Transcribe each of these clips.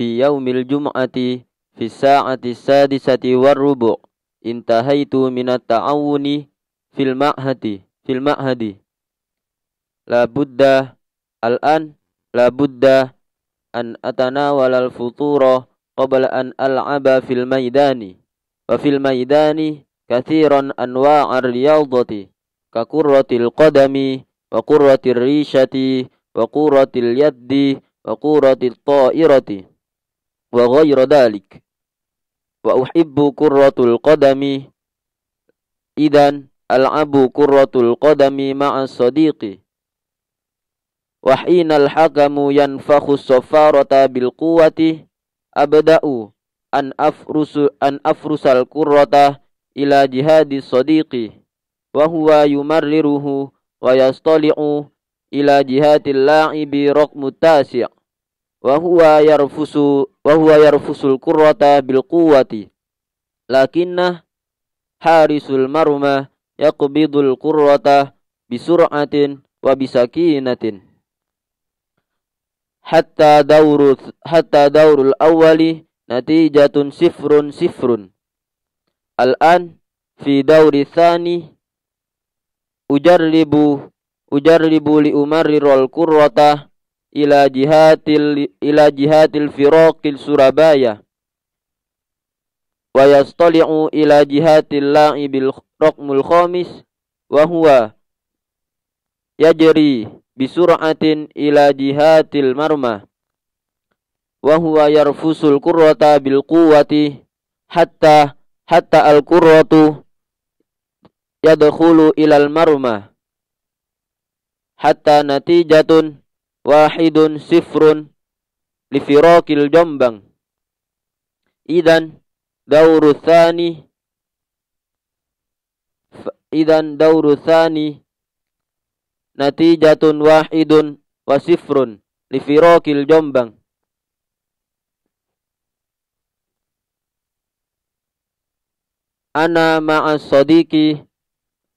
fi yaumil jum'ati fi sa'ati sadisati warrubu' intahaitu minat ta'awuni fil ma'hadi fil ma'hadi la budda al-an la budda an atanawala al-futura qabla an al'aba fil maidani wa fil maidani kathiran anwa'ar riyadati ka qurratil qadami wa qurratir rishati wa qurratil yaddi wa qurratit ta'irati wa ghayra wahai wa uhibbu qurratul qadami idan al'abu qurratul qadami ma'a sadiqi wa hina al-hakamu yanfakhu safarata bil quwwati abda'u an afrusu an afrusal qurrata ila jihadi sadiqi wa huwa yumarriruhu wa yastali'u ila jihati al-la'ibi raqmu tasi' wa huwa yarfusu wa huwa yarfusul qurrata bil quwwati lakinnah harisul marma yaqbidul qurrata bisur'atin wa bisakinatin hatta dauru hatta daurul awwali natijatun sifrun sifrun Alan fi dauri thani ujarlibu ujarribu li umarrirul qurrata ila jihatil ila jihatil firaqil Surabaya wa yastali'u ila jihatil la'ibil raqmul khamis wa huwa yajri bisur'atin ila jihatil marma wa huwa yarfusul qurrata bil quwwati hatta hatta al qurratu yadkhulu ilal marma hatta natijatun wahidun sifrun lifirakil jambang idan dauru thani idan dauru thani natijatun wahidun wa sifrun lifirakil jambang ana ma'as sadiqi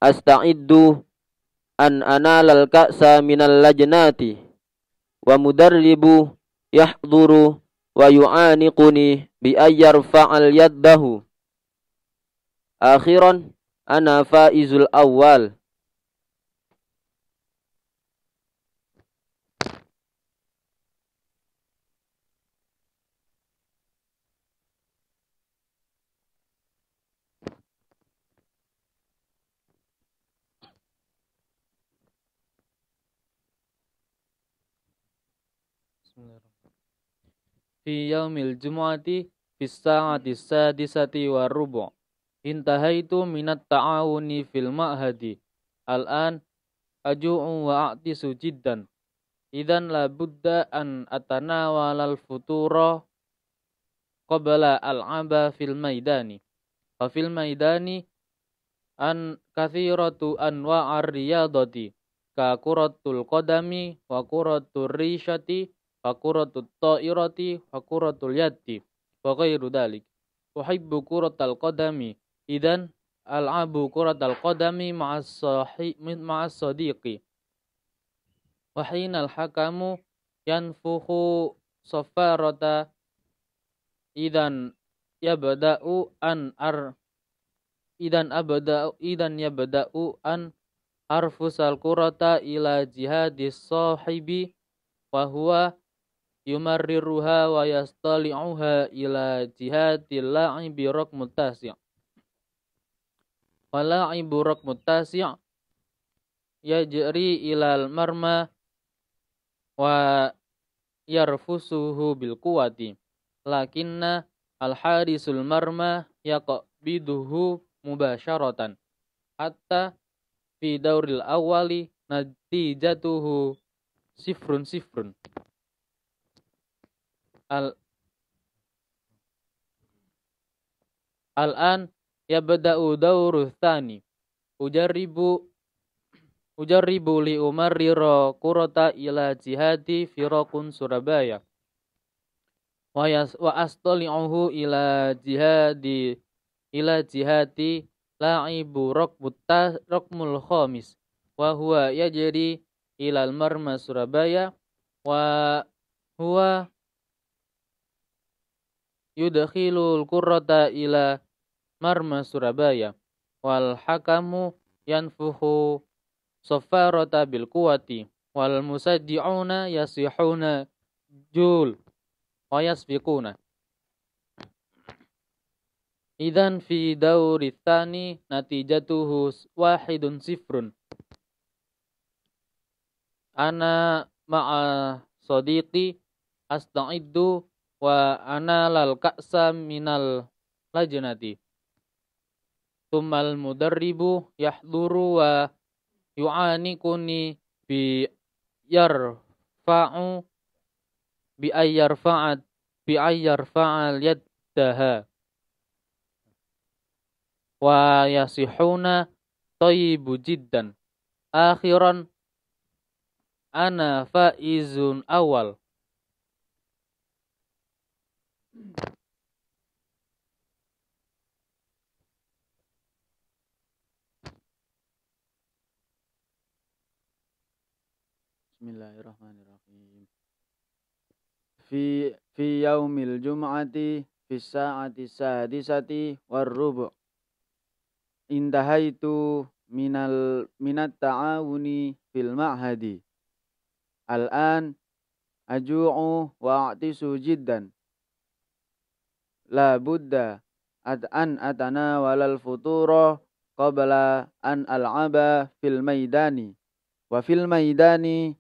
asta'iddu an analal ka'sa minal lajnati wa mudarribu yahduru wa yu'aniquni bi ayyar fa'al yaddahu akhiran ana faizul awal Bismillahirrahmanirrahim. Fi yaumil jumu'ati fis sa'ati sadisati wa rubu' intahaitu minat ta'awuni fil ma'hadi al'an aju'u wa a'ti sujiddan. idan la budda an atanawalal futura qabla al'aba fil maidani Fa fil maidani an kathiratu anwa'ar riyadati ka kuratul qadami wa kuratul rishati fakuratul ta'irati fakuratul yati wa ghairu dalik. Uhibbu kuratal qadami. Idan al'abu kuratal qadami ma'as ma'as sadiqi. Wa hinal hakamu yanfuhu safarata idan yabda'u an ar idan abda'u idan yabda'u an arfusal kurata ila jihadis sahibi wa huwa yumarriruha wa yastali'uha ila jihati la'ibi rakmu wala wa la'ibu rakmu tasi' yajri ilal marma wa yarfusuhu bil kuwati lakinna al harisul marma yaqbiduhu mubasyaratan hatta fi dauril awali jatuhu sifrun sifrun al Al-an yabda'u dawru ribu Ujaribu ribu li riro kurota ila jihati firokun Surabaya. Wa, yas, wa astoli'uhu ila jihadi ila jihati la'ibu rakbutta rakmul khamis. Wa huwa yajri ila marma Surabaya. Wa huwa yudakhilul qurrata ila marma Surabaya wal hakamu yanfuhu safarata bil quwati wal musaddi'una yasihuna jul wa yasbiquna Idan fi dauri tsani natijatuhu wahidun sifrun. Ana ma'a sadiqi asta'iddu wa lal ka'sa minal lajnati tumal mudarribu yahduru wa yu'anikuni bi yarfa'u bi fa'at bi faal yaddaha wa yasihuna tayyibu jiddan akhiran ana faizun awal Bismillahirrahmanirrahim. Fi fi yaumil jum'ati fi sa'ati sadisati rubu. Indahaitu minal minat ta'awuni fil ma'hadi. Al-an aju'u wa a'tisu jiddan la budda ad an atana walal futuro qabla an al'aba fil maidani wa fil maidani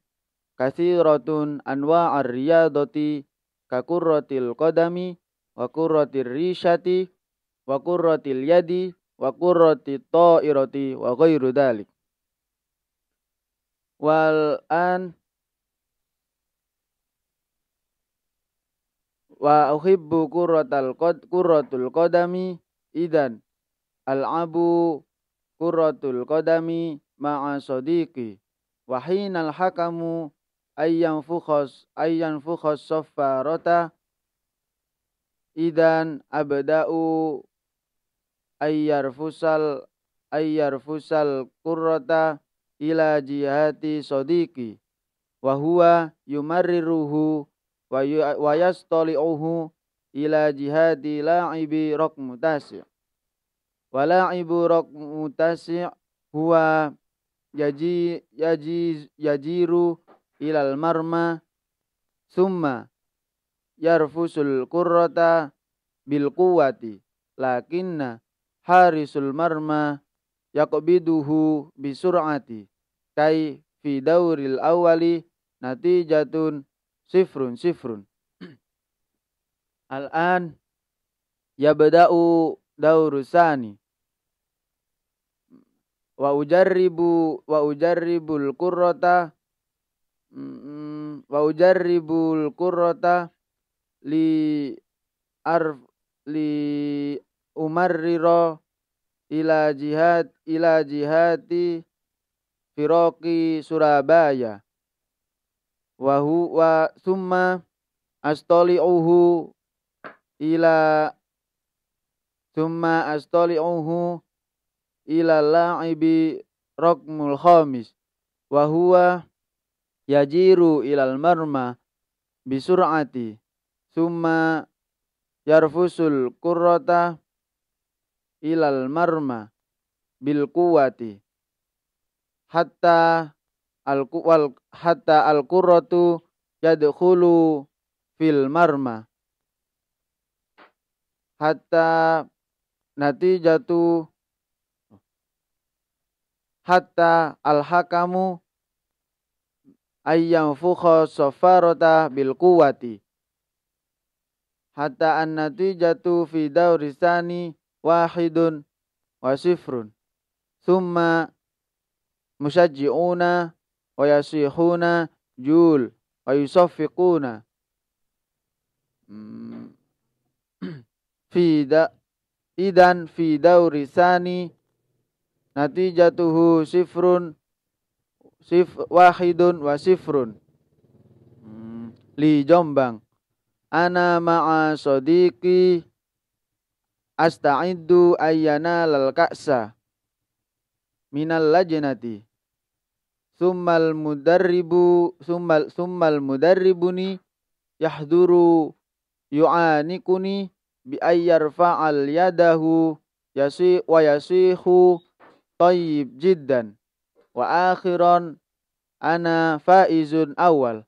anwa ar riyadati kurratil qadami wa kurratil rishati wa kurratil yadi wa kurratil ta'irati wa ghairu dalik wal an wa uhibbu kurratal qad kurratul qadami idan al'abu kurratul qadami ma'a sadiqi wa hinal hakamu ayyan fukhas ayyan fukhas safarata idan abda'u ayyar fusal ayyar fusal kurrata ila jihati sadiqi wa huwa yumarriruhu wa yastali'uhu ila jihadi la'ibi raqmu tasi' wa la'ibu raqmu tasi' huwa yaji yaji yajiru ilal marma summa yarfusul kurrata bil quwati lakinna harisul marma yaqbiduhu bisur'ati kai fi dauril awali jatun sifrun sifrun al-an yabda'u daurusani wa ujarribu wa ujarribul qurrata mm, wa ujarribul qurrata li arf li riro ila jihad ila jihati Firoki surabaya wa huwa summa astali'uhu ila summa astali'uhu ila la'ibi rokmul khamis wa huwa yajiru ilal marma bisur'ati summa yarfusul kurrata ilal marma bil hatta al wal hatta al kurotu yadkhulu fil marma hatta nanti jatuh hatta al hakamu ayyam fukha sofarota bil kuwati hatta an jatuh fi daurisani wahidun wa summa musajji'una wa yasihuna jul wa yusaffiquna fida idan fi dauri sani natijatuhu sifrun sif wahidun wasifrun. sifrun li Jombang. Ana ma'a sodiki asta'iddu ayyana lal ka'sa minal lajnati summal mudarribu summal summal mudarribuni yahduru yu'anikuni bi al yadahu yasi wa yasihu tayyib jiddan wa akhiran ana faizun awal